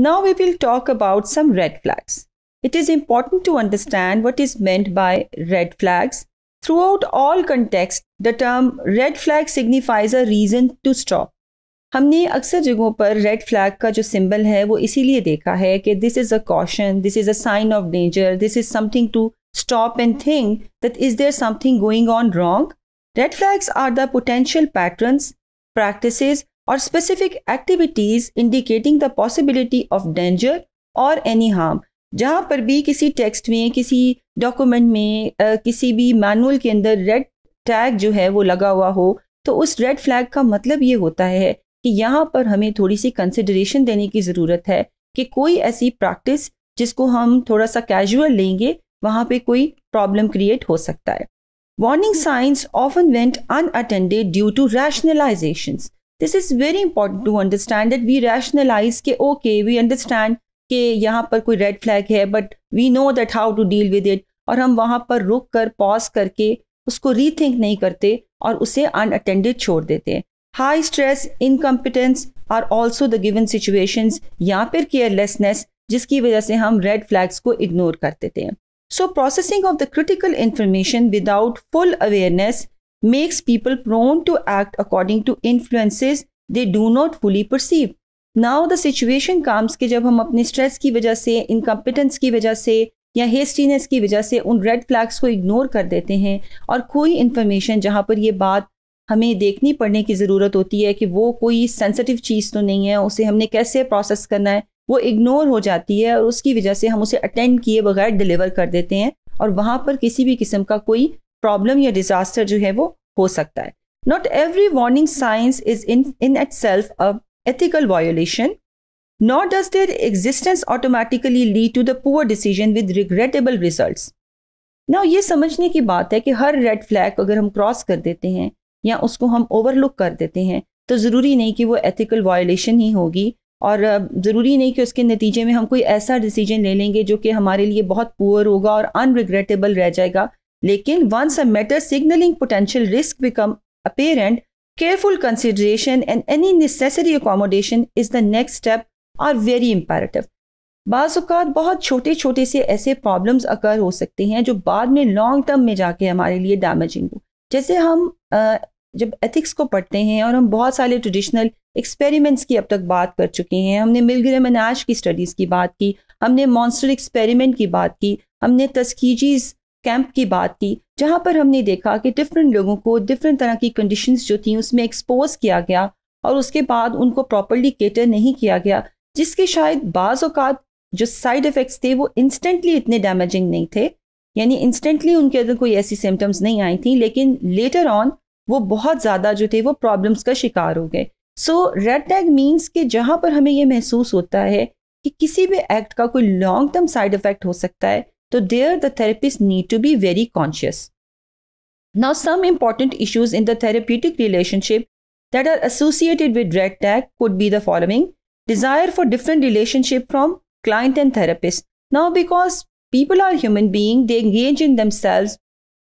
Now we will talk about some red flags. It is important to understand what is meant by red flags. Throughout all contexts, the term red flag signifies a reason to stop. हमने अक्सर जगहों पर red flag का जो symbol है वो इसीलिए देखा है कि this is a caution this is a sign of danger this is something to stop and think that is there something going on wrong? Red flags are the potential patterns, practices, और specific activities indicating the possibility of danger और any harm जहाँ पर भी किसी text में किसी document में आ, किसी भी मैनुअल के अंदर रेड टैग जो है वो लगा हुआ हो तो उस रेड फ्लैग का मतलब ये होता है कि यहाँ पर हमें थोड़ी सी कंसिडरेशन देने की ज़रूरत है कि कोई ऐसी प्रैक्टिस जिसको हम थोड़ा सा कैजुअल लेंगे वहाँ पे कोई प्रॉब्लम क्रिएट हो सकता है warning signs often went unattended due to rationalisations this is very important to understand that we rationalise के ओके वी अंडरस्टैंड के यहाँ पर कोई रेड फ्लैग है but we know that how to deal with it और हम वहाँ पर रुक कर पॉज करके उसको रीथिंक नहीं करते और उसे अनअटेंडेड छोड़ देते हैं high stress incompetence are also the given situations या फिर केयरलेसनेस जिसकी वजह से हम रेड फ्लैग्स को इग्नोर कर देते हैं so processing of the critical information without full awareness makes people prone to act according to influences they do not fully perceive. Now the situation comes के जब हम अपने स्ट्रेस की वजह से इनकम्पिटेंस की वजह से या हेस्टीनेस की वजह से उन रेड फ्लैग्स को इग्नोर कर देते हैं और कोई इन्फॉर्मेशन जहाँ पर ये बात हमें देखनी पड़ने की ज़रूरत होती है कि वो कोई सेंसिटिव चीज़ तो नहीं है उसे हमने कैसे प्रोसेस करना है वो इग्नोर हो जाती है और उसकी वजह से हम उसे अटेंड किए बगैर डिलीवर कर देते हैं और वहाँ पर किसी भी किस्म का कोई प्रॉब्लम या डिजास्टर जो है वो हो सकता है not every warning signs is in in itself a ethical violation not does their existence automatically lead to the poor decision with regrettable result ना ये समझने की बात है कि हर रेड फ्लैग अगर हम क्रॉस कर देते हैं या उसको हम ओवरलुक कर देते हैं तो ज़रूरी नहीं कि वो एथिकल वायोलेशन ही होगी और ज़रूरी नहीं कि उसके नतीजे में हम कोई ऐसा डिसीजन ले लेंगे जो कि हमारे लिए बहुत पुअर होगा और अनरिग्रेटेबल रह जाएगा लेकिन once a matter signalling potential risk become apparent careful consideration and any necessary accommodation is the next step are very imperative बाज़ात बहुत छोटे छोटे से ऐसे प्रॉब्लम्स अकर हो सकते हैं जो बाद में लॉन्ग टर्म में जाके हमारे लिए डैमेजिंग हो जैसे हम जब एथिक्स को पढ़ते हैं और हम बहुत सारे ट्रेडिशनल एक्सपेरिमेंट्स की अब तक बात कर चुके हैं हमने मिलगिर मनाज की स्टडीज़ की बात की हमने मॉन्स्टर एक्सपेरिमेंट की बात की हमने तस्कीजीज़ कैंप की बात की जहाँ पर हमने देखा कि डिफरेंट लोगों को डिफरेंट तरह की कंडीशंस जो थी उसमें एक्सपोज किया गया और उसके बाद उनको प्रॉपरली केटर नहीं किया गया जिसके शायद बाज़ जो साइड इफ़ेक्ट्स थे वो इंस्टेंटली इतने डैमेजिंग नहीं थे यानी इंस्टेंटली उनके अंदर कोई ऐसी सिम्टम्स नहीं आई थी लेकिन लेटर ऑन वो बहुत ज़्यादा जो थे वो प्रॉब्लम्स का शिकार हो गए सो रेड टैग मीन्स कि जहाँ पर हमें ये महसूस होता है कि किसी भी एक्ट का कोई लॉन्ग टर्म साइड इफ़ेक्ट हो सकता है So, there the therapists need to be very conscious. Now, some important issues in the therapeutic relationship that are associated with red tag could be the following desire for different relationship from client and therapist. Now, because people are human beings, they engage in themselves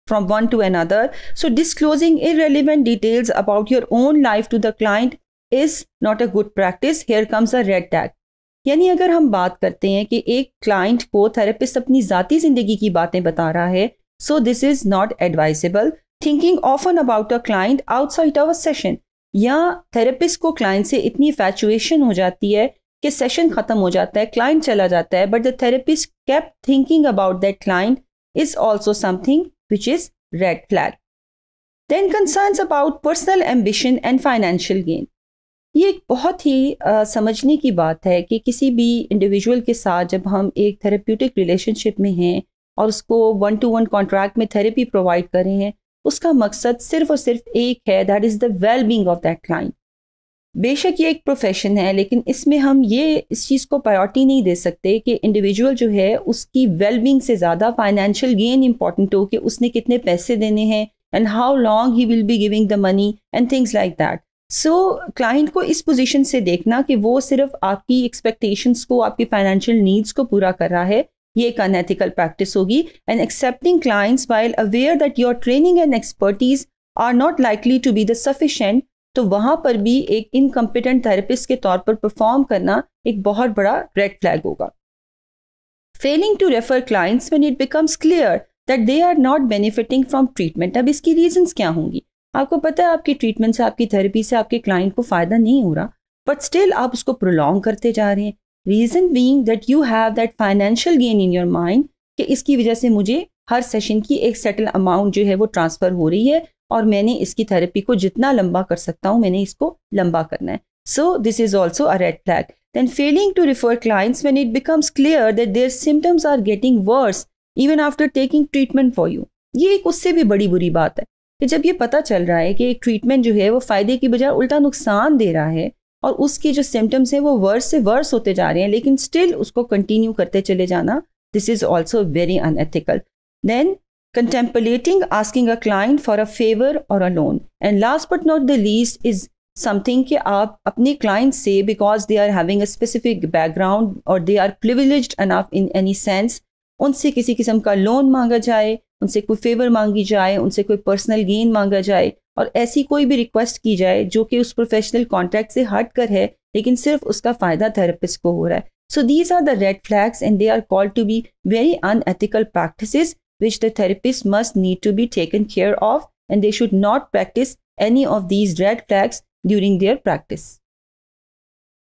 from one to another. So, disclosing irrelevant details about your own life to the client is not a good practice. Here comes a red tag. यानी अगर हम बात करते हैं कि एक client को therapist अपनी ज़ाती ज़िंदगी की बातें बता रहा है so this is not advisable thinking often about a client outside a session या थेरेपिस्ट को क्लाइंट से इतनी फैचुएशन हो जाती है कि सेशन ख़त्म हो जाता है क्लाइंट चला जाता है but the therapist keep thinking about that client is also something which is red flag then concern about personal ambition and financial gain ये एक बहुत ही आ, समझने की बात है कि किसी भी इंडिविजुअल के साथ जब हम एक थेरेप्यूटिक रिलेशनशिप में हैं और उसको वन टू वन कॉन्ट्रैक्ट में थेरेपी प्रोवाइड कर रहे हैं उसका मकसद सिर्फ और सिर्फ एक है that is the well being of that client बेशक ये एक प्रोफेशन है लेकिन इसमें हम ये इस चीज़ को प्रायोरिटी नहीं दे सकते कि इंडिविजुअल जो है उसकी वेलबींग से ज़्यादा फाइनेंशियल गेन इंपॉर्टेंट हो कि उसने कितने पैसे देने हैं and how long he will be giving the money and things like that so so, client को इस पोजीशन से देखना कि वो सिर्फ आपकी एक्सपेक्टेशंस को आपकी फाइनेंशियल नीड्स को पूरा कर रहा है ये एक अनएथिकल प्रैक्टिस होगी and accepting clients while aware that your training and expertise are not likely to be the sufficient तो वहाँ पर भी एक इनकम्पिटेंट थेरेपिस्ट के तौर पर परफॉर्म करना एक बहुत बड़ा रेड फ्लैग होगा failing to refer clients when it becomes clear that they are not benefiting from treatment अब इसकी रीजन क्या होंगी आपको पता है आपकी ट्रीटमेंट से आपकी थेरेपी से आपके क्लाइंट को फ़ायदा नहीं हो रहा बट स्टिल आप उसको प्रोलॉन्ग करते जा रहे हैं reason being that you have that financial gain in your mind कि इसकी वजह से मुझे हर सेशन की एक सेटल अमाउंट जो है वो ट्रांसफ़र हो रही है और मैंने इसकी थेरेपी को जितना लंबा कर सकता हूँ मैंने इसको लंबा करना है so this is also a red flag then failing to refer clients when it becomes clear that their symptoms are getting worse even after taking treatment for you ये एक उससे भी बड़ी बुरी बात है कि जब ये पता चल रहा है कि एक ट्रीटमेंट जो है वो फ़ायदे की बजाय उल्टा नुकसान दे रहा है और उसके जो सिम्टम्स हैं वो वर्स से वर्स होते जा रहे हैं लेकिन स्टिल उसको कंटिन्यू करते चले जाना this is also very unethical then contemplating asking a client for a favour और a loan and last but not the least is something कि आप अपने क्लाइंट से because they are having a specific background और they are privilege enough in any sense उनसे किसी किस्म का लोन मांगा जाए उनसे कोई फेवर मांगी जाए उनसे कोई पर्सनल गेन मांगा जाए और ऐसी कोई भी रिक्वेस्ट की जाए जो कि उस प्रोफेशनल कॉन्ट्रैक्ट से हट कर है लेकिन सिर्फ उसका फ़ायदा थेरेपिस्ट को हो रहा है so these are the red flags and they are called to be very unethical practice which the therapist must need to be taken care of and they should not practice any of these red flags during their practice